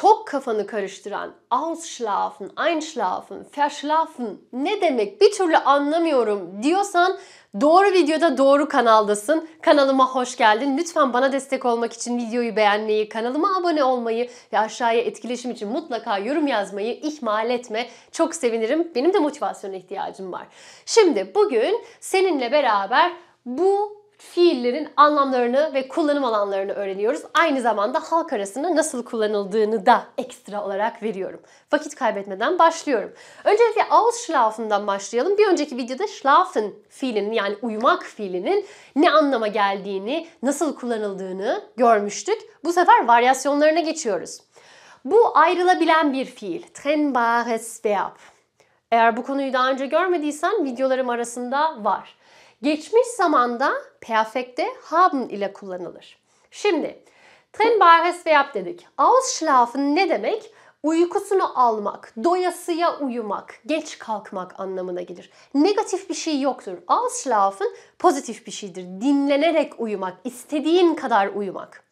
çok kafanı karıştıran ausschlafen, einschlafen, verschlafen ne demek bir türlü anlamıyorum diyorsan doğru videoda doğru kanaldasın. Kanalıma hoş geldin. Lütfen bana destek olmak için videoyu beğenmeyi, kanalıma abone olmayı ve aşağıya etkileşim için mutlaka yorum yazmayı ihmal etme. Çok sevinirim. Benim de motivasyona ihtiyacım var. Şimdi bugün seninle beraber bu fiillerin anlamlarını ve kullanım alanlarını öğreniyoruz. Aynı zamanda halk arasında nasıl kullanıldığını da ekstra olarak veriyorum. Vakit kaybetmeden başlıyorum. Öncelikle ausschlafen'dan başlayalım. Bir önceki videoda schlafen fiilinin yani uyumak fiilinin ne anlama geldiğini, nasıl kullanıldığını görmüştük. Bu sefer varyasyonlarına geçiyoruz. Bu ayrılabilen bir fiil. Trennbares Verb. Eğer bu konuyu daha önce görmediysen videolarım arasında var. Geçmiş zamanda perfekte haben ile kullanılır. Şimdi Tren bares verb dedik. Ausschlafen ne demek? Uykusunu almak, doyasıya uyumak, geç kalkmak anlamına gelir. Negatif bir şey yoktur. Ausschlafen pozitif bir şeydir. Dinlenerek uyumak, istediğin kadar uyumak.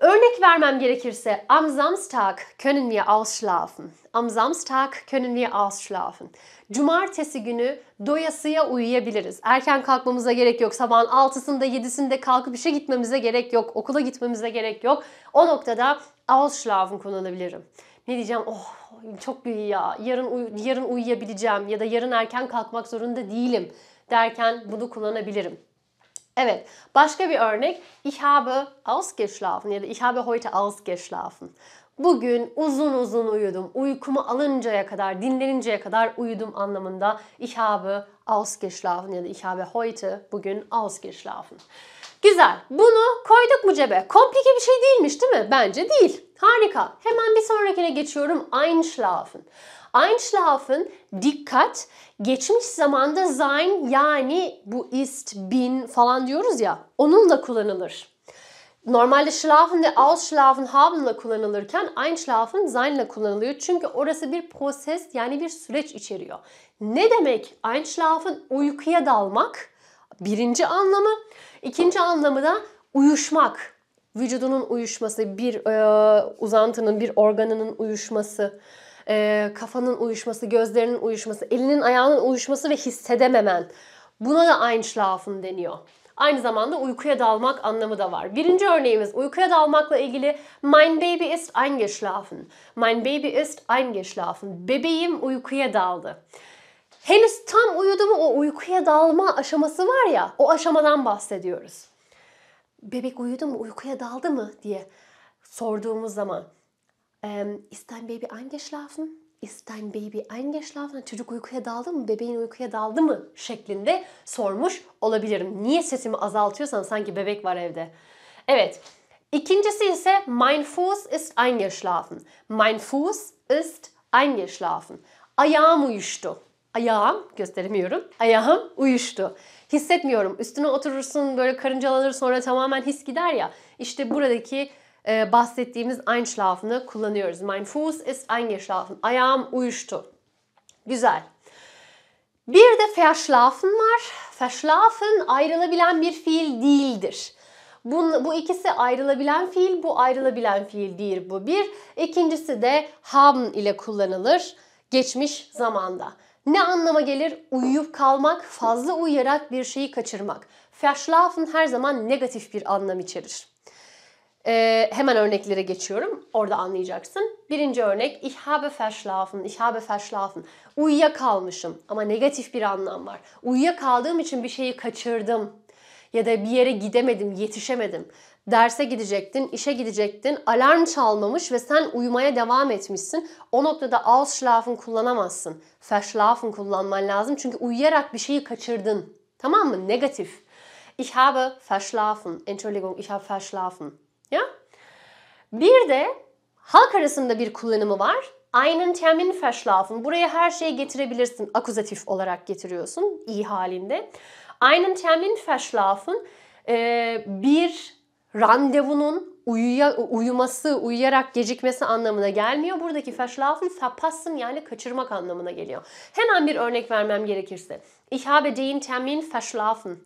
Örnek vermem gerekirse am Samstag können wir ausschlafen. Am Samstag können wir ausschlafen. Cumartesi günü doyasıya uyuyabiliriz. Erken kalkmamıza gerek yok. Sabahın 6'sında 7'sinde kalkıp işe gitmemize gerek yok. Okula gitmemize gerek yok. O noktada ausschlafen kullanabilirim. Ne diyeceğim? Oh çok iyi ya. Yarın uy- yarın uyuyabileceğim ya da yarın erken kalkmak zorunda değilim derken bunu kullanabilirim. Evet, başka bir örnek. Ich habe ausgeschlafen ya da ich habe heute ausgeschlafen. Bugün uzun uzun uyudum. Uykumu alıncaya kadar, dinleninceye kadar uyudum anlamında ich habe ausgeschlafen ya da ich habe heute bugün ausgeschlafen. Güzel. Bunu koyduk mu cebe? Komplike bir şey değilmiş değil mi? Bence değil. Harika. Hemen bir sonrakine geçiyorum. Einschlafen. Einschlafen, dikkat, geçmiş zamanda sein yani bu ist, bin falan diyoruz ya onunla kullanılır. Normalde schlafen ve ausschlafen haben'la kullanılırken einschlafen sein'la kullanılıyor. Çünkü orası bir proses yani bir süreç içeriyor. Ne demek einschlafen? Uykuya dalmak. Birinci anlamı. ikinci anlamı da uyuşmak. Vücudunun uyuşması, bir e, uzantının, bir organının uyuşması e, kafanın uyuşması, gözlerinin uyuşması, elinin ayağının uyuşması ve hissedememen. Buna da aynı Einschlafen deniyor. Aynı zamanda uykuya dalmak anlamı da var. Birinci örneğimiz uykuya dalmakla ilgili Mein Baby ist eingeschlafen. Mein Baby ist eingeschlafen. Bebeğim uykuya daldı. Henüz tam uyudu mu o uykuya dalma aşaması var ya o aşamadan bahsediyoruz. Bebek uyudu mu uykuya daldı mı diye sorduğumuz zaman ee, ehm, ist dein Baby eingeschlafen? Ist dein Baby eingeschlafen? Çocuk uykuya daldı mı? Bebeğin uykuya daldı mı? şeklinde sormuş olabilirim. Niye sesimi azaltıyorsan sanki bebek var evde. Evet. İkincisi ise mein Fuß ist eingeschlafen. Mein Fuß ist eingeschlafen. Ayağım uyuştu. Ayağım gösteremiyorum. Ayağım uyuştu. Hissetmiyorum. Üstüne oturursun böyle karıncalanır sonra tamamen his gider ya. İşte buradaki e, bahsettiğimiz Einschlafen'ı kullanıyoruz. Mein Fuß ist eingeschlafen. Ayağım uyuştu. Güzel. Bir de verschlafen var. Verschlafen ayrılabilen bir fiil değildir. Bu, bu ikisi ayrılabilen fiil, bu ayrılabilen fiil değil bu bir. İkincisi de haben ile kullanılır geçmiş zamanda. Ne anlama gelir? Uyuyup kalmak, fazla uyuyarak bir şeyi kaçırmak. Verschlafen her zaman negatif bir anlam içerir. Ee, hemen örneklere geçiyorum. Orada anlayacaksın. Birinci örnek, ich habe verschlafen, ich habe verschlafen. Uyuyakalmışım ama negatif bir anlam var. Uyuyakaldığım için bir şeyi kaçırdım ya da bir yere gidemedim, yetişemedim. Derse gidecektin, işe gidecektin, alarm çalmamış ve sen uyumaya devam etmişsin. O noktada ausschlafen kullanamazsın. Verschlafen kullanman lazım çünkü uyuyarak bir şeyi kaçırdın. Tamam mı? Negatif. Ich habe verschlafen. Entschuldigung, ich habe verschlafen. Ya? Bir de halk arasında bir kullanımı var. Einen Termin verschlafen. Buraya her şeyi getirebilirsin. Akuzatif olarak getiriyorsun iyi halinde. Einen Termin verschlafen bir randevunun uyuya, uyuması, uyuyarak gecikmesi anlamına gelmiyor. Buradaki verschlafen verpassen yani kaçırmak anlamına geliyor. Hemen bir örnek vermem gerekirse. Ich habe den Termin verschlafen.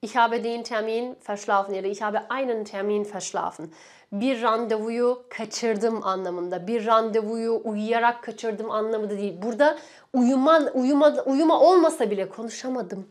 Ich habe den Termin verschlafen ya da ich habe einen Termin verschlafen. Bir randevuyu kaçırdım anlamında. Bir randevuyu uyuyarak kaçırdım anlamında değil. Burada uyuman, uyuma, uyuma olmasa bile konuşamadım.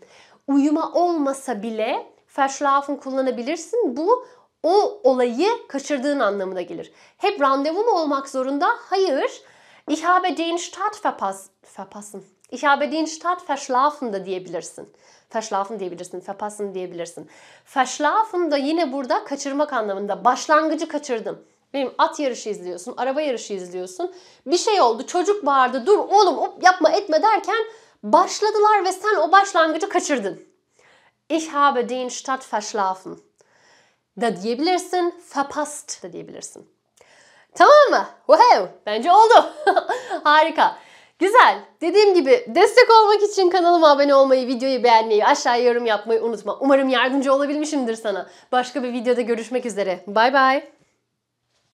Uyuma olmasa bile verschlafen kullanabilirsin. Bu o olayı kaçırdığın anlamına gelir. Hep randevu mu olmak zorunda? Hayır. Ich habe den Start verpass verpassen Ich habe den Start verschlafen da diyebilirsin. Verschlafen diyebilirsin, verpassen diyebilirsin. Verschlafen da yine burada kaçırmak anlamında. Başlangıcı kaçırdım. Benim at yarışı izliyorsun, araba yarışı izliyorsun. Bir şey oldu, çocuk bağırdı, dur oğlum op, yapma etme derken başladılar ve sen o başlangıcı kaçırdın. Ich habe den Start verschlafen. Da diyebilirsin, verpasst da diyebilirsin. Tamam mı? Wow, bence oldu. Harika. Güzel. Dediğim gibi destek olmak için kanalıma abone olmayı, videoyu beğenmeyi, aşağıya yorum yapmayı unutma. Umarım yardımcı olabilmişimdir sana. Başka bir videoda görüşmek üzere. Bay bay.